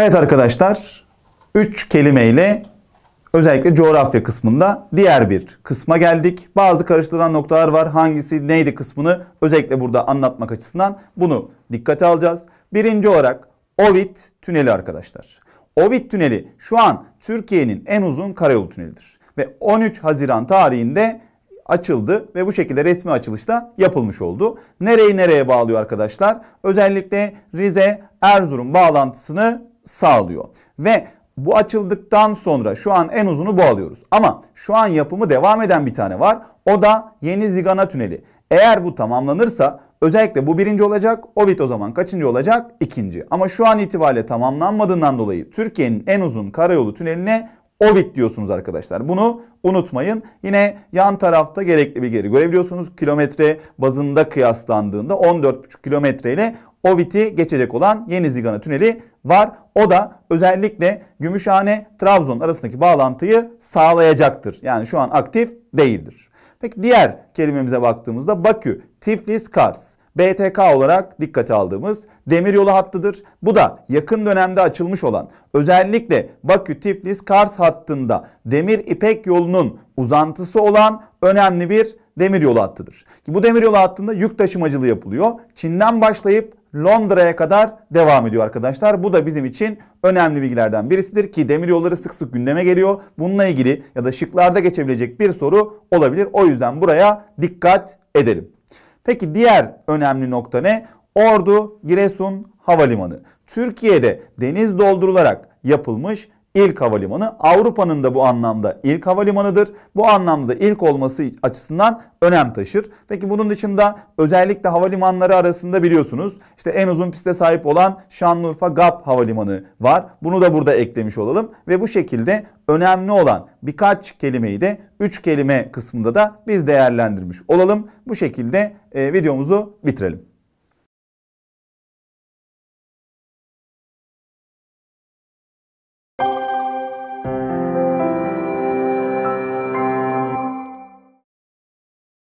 Evet arkadaşlar 3 kelimeyle özellikle coğrafya kısmında diğer bir kısma geldik. Bazı karıştıran noktalar var. Hangisi neydi kısmını özellikle burada anlatmak açısından bunu dikkate alacağız. Birinci olarak Ovit tüneli arkadaşlar. Ovit tüneli şu an Türkiye'nin en uzun karayolu tünelidir. Ve 13 Haziran tarihinde açıldı ve bu şekilde resmi açılışta yapılmış oldu. Nereyi nereye bağlıyor arkadaşlar? Özellikle Rize Erzurum bağlantısını sağlıyor. Ve bu açıldıktan sonra şu an en uzunu bu alıyoruz. Ama şu an yapımı devam eden bir tane var. O da yeni Zigana Tüneli. Eğer bu tamamlanırsa özellikle bu birinci olacak. Ovid o zaman kaçıncı olacak? İkinci. Ama şu an itibariyle tamamlanmadığından dolayı Türkiye'nin en uzun karayolu tüneline Ovid diyorsunuz arkadaşlar. Bunu unutmayın. Yine yan tarafta gerekli bir geri görebiliyorsunuz. Kilometre bazında kıyaslandığında 14,5 kilometre ile Ovit'i geçecek olan Yeni Zigana Tüneli var. O da özellikle Gümüşhane Trabzon arasındaki bağlantıyı sağlayacaktır. Yani şu an aktif değildir. Peki diğer kelimemize baktığımızda Bakü, Tiflis, Kars. BTK olarak dikkate aldığımız demiryolu hattıdır. Bu da yakın dönemde açılmış olan özellikle Bakü-Tiflis-Kars hattında demir ipek yolunun uzantısı olan önemli bir demiryolu hattıdır. Bu demiryolu hattında yük taşımacılığı yapılıyor. Çin'den başlayıp Londra'ya kadar devam ediyor arkadaşlar. Bu da bizim için önemli bilgilerden birisidir ki demiryolları sık sık gündeme geliyor. Bununla ilgili ya da şıklarda geçebilecek bir soru olabilir. O yüzden buraya dikkat edelim. Peki diğer önemli nokta ne? Ordu Giresun Havalimanı. Türkiye'de deniz doldurularak yapılmış ilk havalimanı. Avrupa'nın da bu anlamda ilk havalimanıdır. Bu anlamda ilk olması açısından önem taşır. Peki bunun dışında özellikle havalimanları arasında biliyorsunuz işte en uzun piste sahip olan Şanlıurfa GAP havalimanı var. Bunu da burada eklemiş olalım ve bu şekilde önemli olan birkaç kelimeyi de 3 kelime kısmında da biz değerlendirmiş olalım. Bu şekilde e, videomuzu bitirelim.